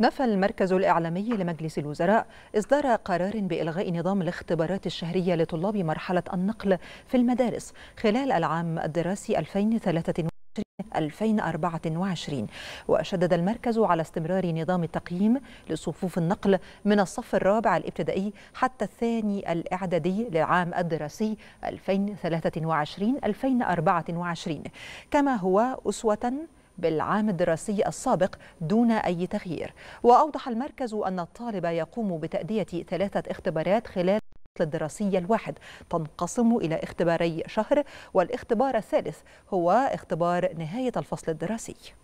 نفى المركز الإعلامي لمجلس الوزراء إصدار قرار بإلغاء نظام الاختبارات الشهرية لطلاب مرحلة النقل في المدارس خلال العام الدراسي 2023 2024 وشدد المركز على استمرار نظام التقييم لصفوف النقل من الصف الرابع الابتدائي حتى الثاني الإعدادي للعام الدراسي 2023-2024 كما هو أسوة بالعام الدراسي السابق دون أي تغيير وأوضح المركز أن الطالب يقوم بتأدية ثلاثة اختبارات خلال الدراسية الواحد تنقسم إلى اختباري شهر والاختبار الثالث هو اختبار نهاية الفصل الدراسي